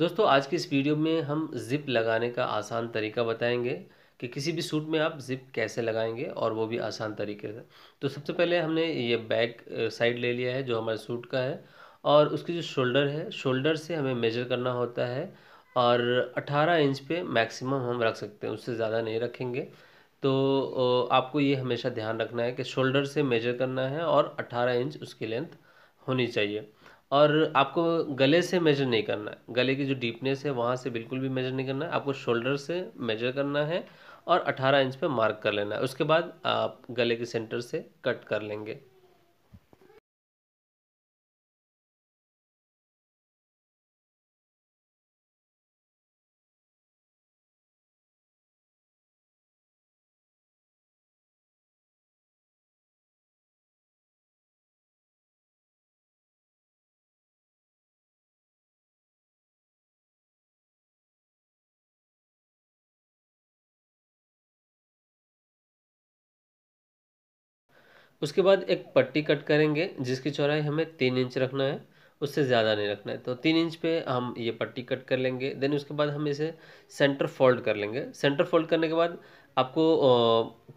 दोस्तों आज की इस वीडियो में हम ज़िप लगाने का आसान तरीका बताएंगे कि किसी भी सूट में आप ज़िप कैसे लगाएंगे और वो भी आसान तरीके से तो सबसे पहले हमने ये बैक साइड ले लिया है जो हमारे सूट का है और उसकी जो शोल्डर है शोल्डर से हमें मेजर करना होता है और 18 इंच पे मैक्सिमम हम रख सकते हैं उससे ज़्यादा नहीं रखेंगे तो आपको ये हमेशा ध्यान रखना है कि शोल्डर से मेजर करना है और अट्ठारह इंच उसकी लेंथ होनी चाहिए और आपको गले से मेजर नहीं करना है गले की जो डीपनेस है वहाँ से बिल्कुल भी मेजर नहीं करना है आपको शोल्डर से मेजर करना है और 18 इंच पे मार्क कर लेना है उसके बाद आप गले के सेंटर से कट कर लेंगे उसके बाद एक पट्टी कट करेंगे जिसकी चौड़ाई हमें तीन इंच रखना है उससे ज़्यादा नहीं रखना है तो तीन इंच पे हम ये पट्टी कट कर लेंगे देन उसके बाद हम इसे सेंटर फोल्ड कर लेंगे सेंटर फोल्ड करने के बाद आपको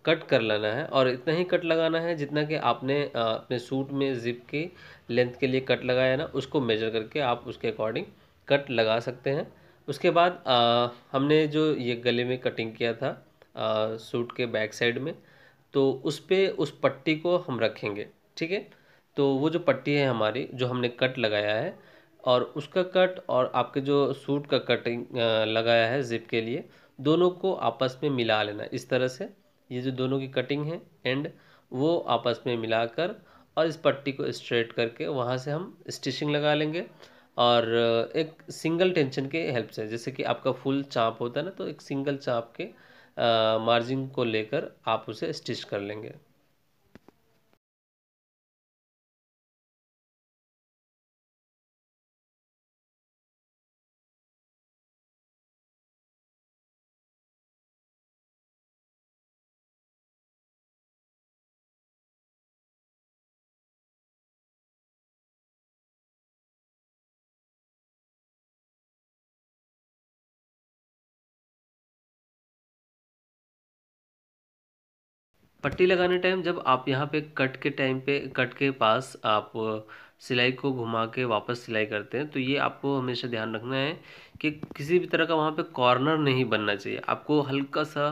कट कर लेना है और इतना ही कट लगाना है जितना कि आपने अपने सूट में जिप की लेंथ के लिए कट लगाया ना उसको मेजर करके आप उसके अकॉर्डिंग कट लगा सकते हैं उसके बाद आ, हमने जो ये गले में कटिंग किया था सूट के बैक साइड में तो उस पर उस पट्टी को हम रखेंगे ठीक है तो वो जो पट्टी है हमारी जो हमने कट लगाया है और उसका कट और आपके जो सूट का कटिंग लगाया है जिप के लिए दोनों को आपस में मिला लेना इस तरह से ये जो दोनों की कटिंग है एंड वो आपस में मिलाकर और इस पट्टी को स्ट्रेट करके वहाँ से हम स्टिचिंग लगा लेंगे और एक सिंगल टेंशन के हेल्प से जैसे कि आपका फुल चाँप होता है ना तो एक सिंगल चाँप के मार्जिन को लेकर आप उसे स्टिच कर लेंगे पट्टी लगाने टाइम जब आप यहाँ पे कट के टाइम पे कट के पास आप सिलाई को घुमा के वापस सिलाई करते हैं तो ये आपको हमेशा ध्यान रखना है कि किसी भी तरह का वहाँ पे कॉर्नर नहीं बनना चाहिए आपको हल्का सा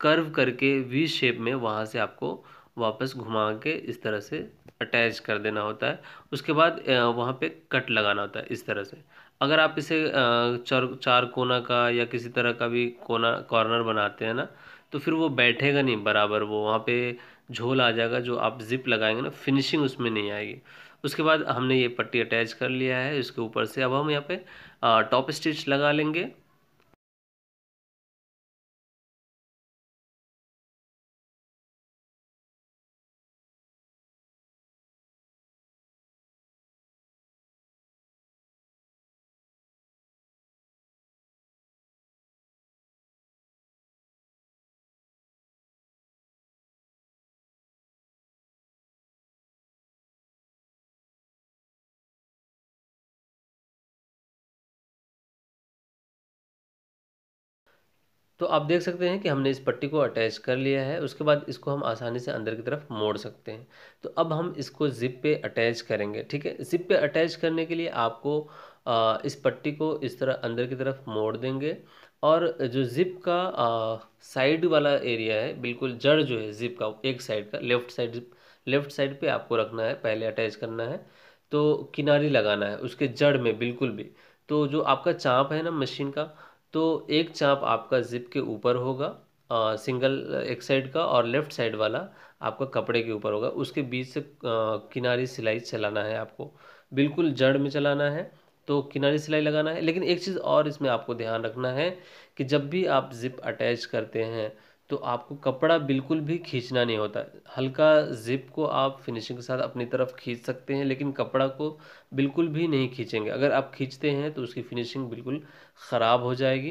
कर्व करके वी शेप में वहाँ से आपको वापस घुमा के इस तरह से अटैच कर देना होता है उसके बाद वहाँ पे कट लगाना होता है इस तरह से अगर आप इसे चार चार कोना का या किसी तरह का भी कोना कॉर्नर बनाते हैं ना तो फिर वो बैठेगा नहीं बराबर वो वहाँ पे झोल आ जाएगा जो आप ज़िप लगाएंगे ना फिनिशिंग उसमें नहीं आएगी उसके बाद हमने ये पट्टी अटैच कर लिया है इसके ऊपर से अब हम यहाँ पे टॉप स्टिच लगा लेंगे तो आप देख सकते हैं कि हमने इस पट्टी को अटैच कर लिया है उसके बाद इसको हम आसानी से अंदर की तरफ मोड़ सकते हैं तो अब हम इसको ज़िप पे अटैच करेंगे ठीक है ज़िप पे अटैच करने के लिए आपको आ, इस पट्टी को इस तरह अंदर की तरफ मोड़ देंगे और जो ज़िप का साइड वाला एरिया है बिल्कुल जड़ जो है ज़िप का एक साइड का लेफ्ट साइड लेफ्ट साइड पर आपको रखना है पहले अटैच करना है तो किनारी लगाना है उसके जड़ में बिल्कुल भी तो जो आपका चाँप है ना मशीन का तो एक चाप आपका जिप के ऊपर होगा आ, सिंगल एक साइड का और लेफ़्ट साइड वाला आपका कपड़े के ऊपर होगा उसके बीच से किनारी सिलाई चलाना है आपको बिल्कुल जड़ में चलाना है तो किनारी सिलाई लगाना है लेकिन एक चीज़ और इसमें आपको ध्यान रखना है कि जब भी आप ज़िप अटैच करते हैं तो आपको कपड़ा बिल्कुल भी खींचना नहीं होता हल्का ज़िप को आप फिनिशिंग के साथ अपनी तरफ खींच सकते हैं लेकिन कपड़ा को बिल्कुल भी नहीं खींचेंगे अगर आप खींचते हैं तो उसकी फिनिशिंग बिल्कुल ख़राब हो जाएगी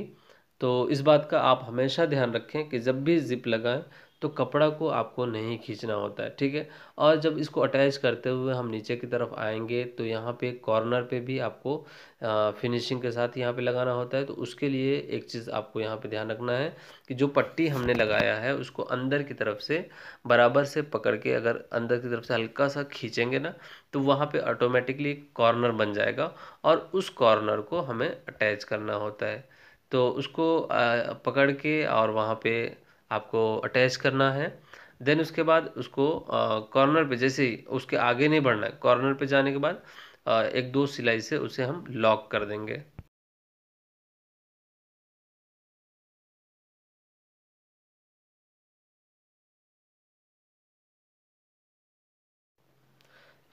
तो इस बात का आप हमेशा ध्यान रखें कि जब भी ज़िप लगाएं तो कपड़ा को आपको नहीं खींचना होता है ठीक है और जब इसको अटैच करते हुए हम नीचे की तरफ आएंगे तो यहाँ पे कॉर्नर पे भी आपको आ, फिनिशिंग के साथ यहाँ पे लगाना होता है तो उसके लिए एक चीज़ आपको यहाँ पे ध्यान रखना है कि जो पट्टी हमने लगाया है उसको अंदर की तरफ से बराबर से पकड़ के अगर अंदर की तरफ से हल्का सा खींचेंगे ना तो वहाँ पर ऑटोमेटिकली कॉर्नर बन जाएगा और उस कॉर्नर को हमें अटैच करना होता है तो उसको पकड़ के और वहाँ पे आपको अटैच करना है देन उसके बाद उसको कॉर्नर पे जैसे उसके आगे नहीं बढ़ना है कॉर्नर पे जाने के बाद आ, एक दो सिलाई से उसे हम लॉक कर देंगे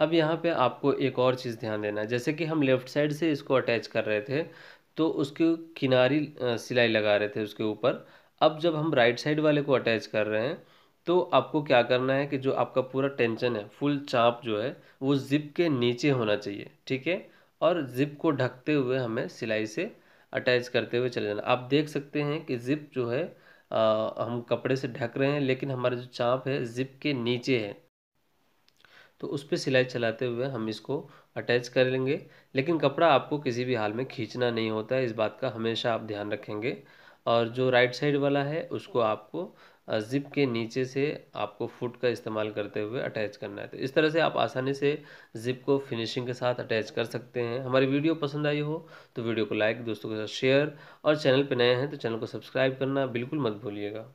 अब यहाँ पे आपको एक और चीज़ ध्यान देना है जैसे कि हम लेफ़्ट साइड से इसको अटैच कर रहे थे तो उसके किनारी सिलाई लगा रहे थे उसके ऊपर अब जब हम राइट साइड वाले को अटैच कर रहे हैं तो आपको क्या करना है कि जो आपका पूरा टेंशन है फुल चाप जो है वो जिप के नीचे होना चाहिए ठीक है और जिप को ढकते हुए हमें सिलाई से अटैच करते हुए चले जाना आप देख सकते हैं कि जिप जो है आ, हम कपड़े से ढक रहे हैं लेकिन हमारा जो चाप है जिप के नीचे है तो उस पर सिलाई चलाते हुए हम इसको अटैच कर लेंगे लेकिन कपड़ा आपको किसी भी हाल में खींचना नहीं होता है इस बात का हमेशा आप ध्यान रखेंगे और जो राइट साइड वाला है उसको आपको ज़िप के नीचे से आपको फुट का इस्तेमाल करते हुए अटैच करना है तो इस तरह से आप आसानी से ज़िप को फिनिशिंग के साथ अटैच कर सकते हैं हमारी वीडियो पसंद आई हो तो वीडियो को लाइक दोस्तों के साथ शेयर और चैनल पर नए हैं तो चैनल को सब्सक्राइब करना बिल्कुल मत भूलिएगा